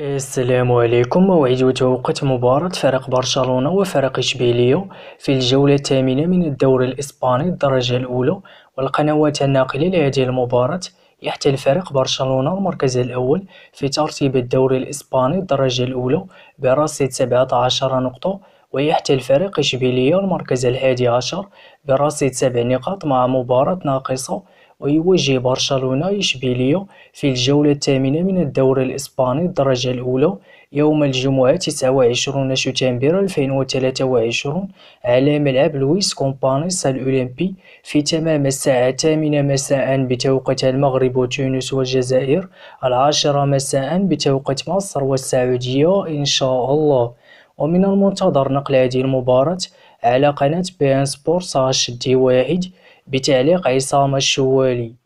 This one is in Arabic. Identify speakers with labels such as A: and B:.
A: السلام عليكم موعد وتوقيت مباراة فريق برشلونة وفريق إشبيلية في الجولة الثامنة من الدوري الإسباني الدرجة الأولى والقنوات الناقلة لهذه المباراة يحتل فريق برشلونة المركز الأول في ترتيب الدوري الإسباني الدرجة الأولى برصيد 17 نقطة ويحتل فريق إشبيلية المركز الحادي عشر برصيد سبع نقاط مع مباراة ناقصة ويواجه برشلونة إشبيلية في الجولة الثامنة من الدوري الإسباني الدرجة الأولى يوم الجمعة 29 شتنبر 2023 على ملعب لويس كومبانيس الأولمبي في تمام الساعة الثامنة مساء بتوقيت المغرب وتونس والجزائر العاشرة مساء بتوقيت مصر والسعودية إن شاء الله ومن المنتظر نقل هذه المباراة على قناة بي ان سبورت ساش دي واحد بتعليق عصام الشوالي